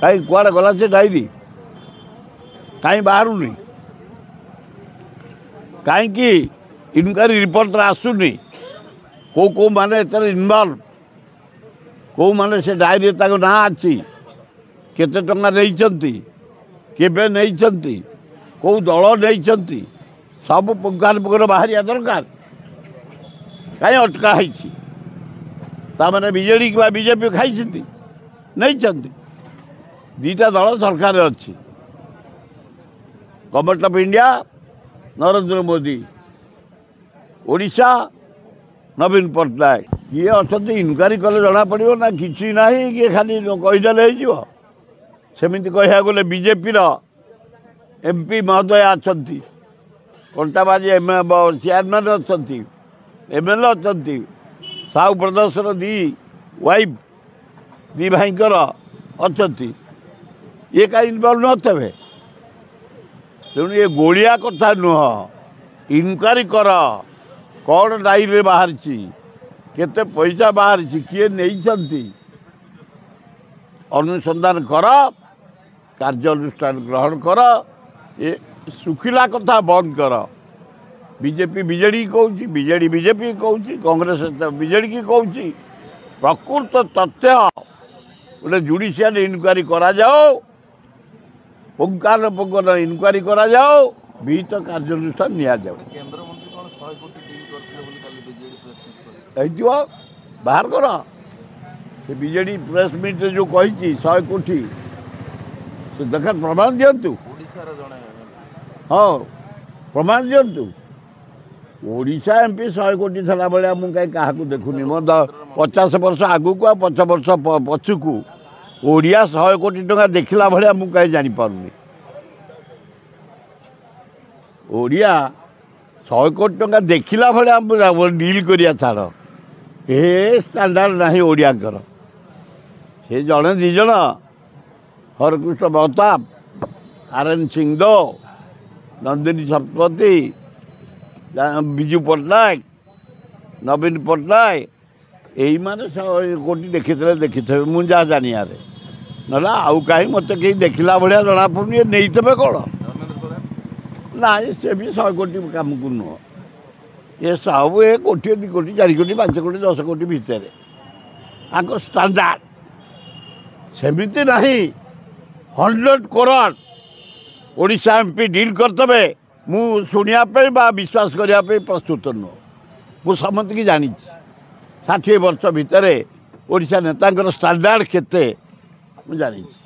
कहीं कुआ गला से डायरी कहीं बाहर नहीं कहीं इनक्वारी रिपोर्ट आसुनि को को माने मैंने इनवल्व को माने से डायरी ना अच्छी केतचे नहीं दल नहीं सब पुंगान पुंगान बाहर दरकार कहीं अटका मैंने बीजेपी बीजेपी खाई नहीं चंती। ଦୁଇଟା ଦଳ ସରକାରରେ ଅଛି government of India Narendra Modi Odisha ନବୀନ ପଟ୍ଟନାୟକ କିଏ ଅଛନ୍ତି ଇନକ୍ୱାରି କଲେ ଜଣାପଡ଼ିବ ନା କିଛି ନାହିଁ କିଏ ଖାଲି କହିଦେଲେ ହେଇଯିବ ସେମିତି କହିବାକୁ ଗଲେ ବିଜେପିର ଏମ୍ ପି ମହୋଦୟ ଅଛନ୍ତି କଣ୍ଟାବାଜି ଚେୟାରମ୍ୟାନ୍ ଅଛନ୍ତି ଏମ୍ ଏଲ୍ ଏ ଅଛନ୍ତି ସାହୁ ପ୍ରଦେଶର ଦୁଇ ୱାଇଫ୍ ଦୁଇ ଭାଇଙ୍କର ଅଛନ୍ତି ये का इन्वॉल्व न थे तेणु ये गोलिया कथा नुह इनक्वारी कर कौन डायरी बाहर केते पैसा बाहर किए नहीं ଅନୁସନ୍ଧାନ କର କାର୍ଯ୍ୟାନୁଷ୍ଠାନ ଗ୍ରହଣ କର ଏ ଶୁଖିଲା କଥା ବନ୍ଦ କର ବିଜେପି ବିଜେଡ଼ି କହୁଛି ବିଜେଡ଼ି ବିଜେପି କହୁଛି କଂଗ୍ରେସ ବିଜେଡ଼ିକି କହୁଛି ପ୍ରକୃତ ତଥ୍ୟ ଗୋଟେ ଜୁଡ଼ିସିଆଲ ଇନକ୍ୱାରୀ କରାଯାଉ ପୁଙ୍ଗାନ ପୁଙ୍ଗାନ ଇନକ୍ୱାରି କରାଯାଉ ବିହିତ କାର୍ଯ୍ୟାନୁଷ୍ଠାନ ନିଆଯାଉ ହେଇଥିବ ବାହାର କର ସେ ବିଜେଡ଼ି ପ୍ରେସ୍ ମିଟ୍ରେ ଯେଉଁ କହିଛି ଶହେ କୋଟି ସେ ଦେଖ ପ୍ରମାଣ ଦିଅନ୍ତୁ ହଁ ପ୍ରମାଣ ଦିଅନ୍ତୁ ଓଡ଼ିଶା ଏମ୍ ପି ଶହେ କୋଟି ଥିଲା ଭଳିଆ ମୁଁ କାହିଁ କାହାକୁ ଦେଖୁନି ମୋ ପଚାଶ ବର୍ଷ ଆଗକୁ ଆଉ ପଚାଶ ବର୍ଷ ପଛକୁ ଓଡ଼ିଆ ଶହେ କୋଟି ଟଙ୍କା ଦେଖିଲା ଭଳିଆ ମୁଁ କାହିଁ ଜାଣିପାରୁନି ଓଡ଼ିଆ ଶହେ କୋଟି ଟଙ୍କା ଦେଖିଲା ଭଳିଆ ଆମକୁ ଡିଲ୍ କରିବା ଛାଡ଼ ଏ ଷ୍ଟାଣ୍ଡାର୍ଡ଼ ନାହିଁ ଓଡ଼ିଆଙ୍କର ସେ ଜଣେ ଦୁଇ ଜଣ ହରକୃଷ୍ଣ ମହତାବ ଆର୍ ଏନ୍ ସିଂଦେଓ ନନ୍ଦିନୀ ଶତପଥୀ ବିଜୁ ପଟ୍ଟନାୟକ ନବୀନ ପଟ୍ଟନାୟକ ଏଇମାନେ କୋଟି ଦେଖିଥିଲେ ଦେଖିଥିବେ ମୁଁ ଯାହା ଜାଣିବାରେ ନହେଲେ ଆଉ କାହିଁ ମୋତେ କେହି ଦେଖିଲା ଭଳିଆ ଜଣାପଡ଼ୁନି ଏ ନେଇଥିବେ କ'ଣ ନାଇଁ ସେ ବି ଶହେ କୋଟି କାମକୁ ନୁହଁ ଏ ସବୁ ଏ କୋଟିଏ ଦୁଇ କୋଟି ଚାରି କୋଟି ପାଞ୍ଚ କୋଟି ଦଶ କୋଟି ଭିତରେ ଆଙ୍କ ଷ୍ଟାଣ୍ଡାର୍ଡ଼ ସେମିତି ନାହିଁ hundred crore Odisha MP deal କରିଦେବେ ମୁଁ ଶୁଣିବା ପାଇଁ ବା ବିଶ୍ୱାସ କରିବା ପାଇଁ ପ୍ରସ୍ତୁତ ନୁହଁ ମୁଁ ସମସ୍ତଙ୍କୁ ଜାଣିଛି ଷାଠିଏ ବର୍ଷ ଭିତରେ ଓଡ଼ିଶା ନେତାଙ୍କର ଷ୍ଟାଣ୍ଡାର୍ଡ଼ କେତେ Milhares.